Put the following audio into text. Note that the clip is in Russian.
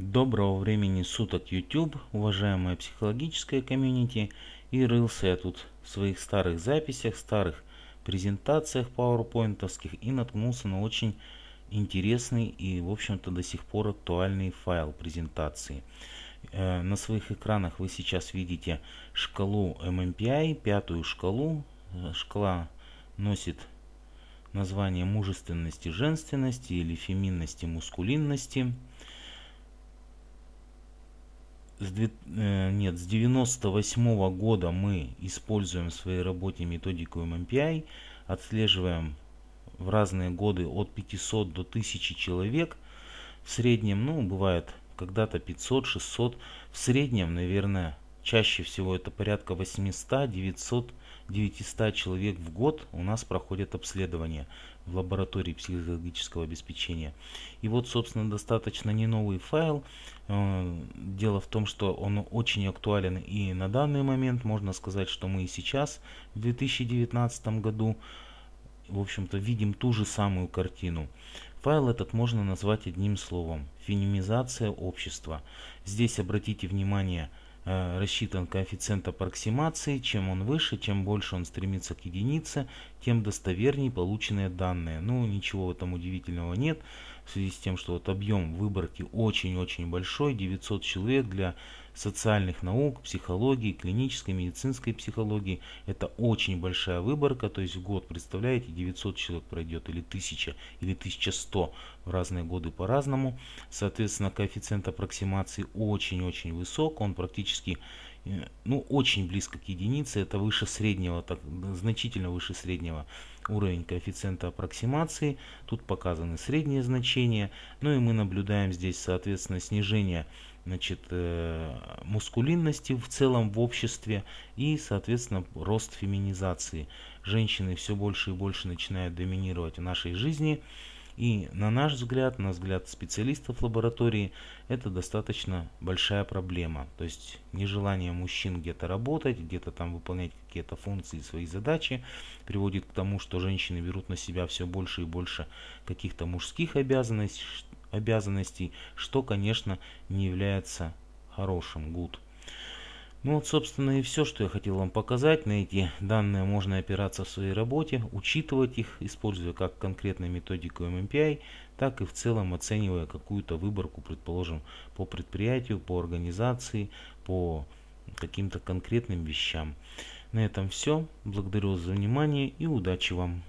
Доброго времени суток YouTube, уважаемая психологическая комьюнити. И рылся я тут в своих старых записях, старых презентациях пауэрпоинтовских и наткнулся на очень интересный и, в общем-то, до сих пор актуальный файл презентации. Э, на своих экранах вы сейчас видите шкалу MMPI, пятую шкалу. Э, шкала носит название мужественности, женственности или феминности, мускулинности с, э, нет, с 98 -го года мы используем в своей работе методику MMPI, отслеживаем в разные годы от 500 до 1000 человек в среднем, ну, бывает когда-то 500, 600, в среднем, наверное, чаще всего это порядка 800, 900 900 человек в год у нас проходят обследование в лаборатории психологического обеспечения. И вот, собственно, достаточно не новый файл. Э, дело в том, что он очень актуален и на данный момент. Можно сказать, что мы и сейчас, в 2019 году, в общем-то, видим ту же самую картину. Файл этот можно назвать одним словом – фенимизация общества. Здесь обратите внимание – Э, рассчитан коэффициент аппроксимации. Чем он выше, чем больше он стремится к единице, тем достовернее полученные данные. Ну, ничего в этом удивительного нет, в связи с тем, что вот объем выборки очень-очень большой, 900 человек для социальных наук, психологии, клинической, медицинской психологии. Это очень большая выборка, то есть в год, представляете, 900 человек пройдет, или 1000, или 1100 в разные годы по-разному. Соответственно, коэффициент аппроксимации очень-очень высок, он практически Э, ну, очень близко к единице, это выше среднего, так, значительно выше среднего уровень коэффициента аппроксимации. Тут показаны средние значения. Ну и мы наблюдаем здесь, соответственно, снижение значит, э, мускулинности в целом в обществе и, соответственно, рост феминизации. Женщины все больше и больше начинают доминировать в нашей жизни. И на наш взгляд, на взгляд специалистов лаборатории, это достаточно большая проблема. То есть нежелание мужчин где-то работать, где-то там выполнять какие-то функции, свои задачи, приводит к тому, что женщины берут на себя все больше и больше каких-то мужских обязанностей, обязанностей что, конечно, не является хорошим, гуд. Ну вот, собственно, и все, что я хотел вам показать. На эти данные можно опираться в своей работе, учитывать их, используя как конкретную методику MMPI, так и в целом оценивая какую-то выборку, предположим, по предприятию, по организации, по каким-то конкретным вещам. На этом все. Благодарю вас за внимание и удачи вам!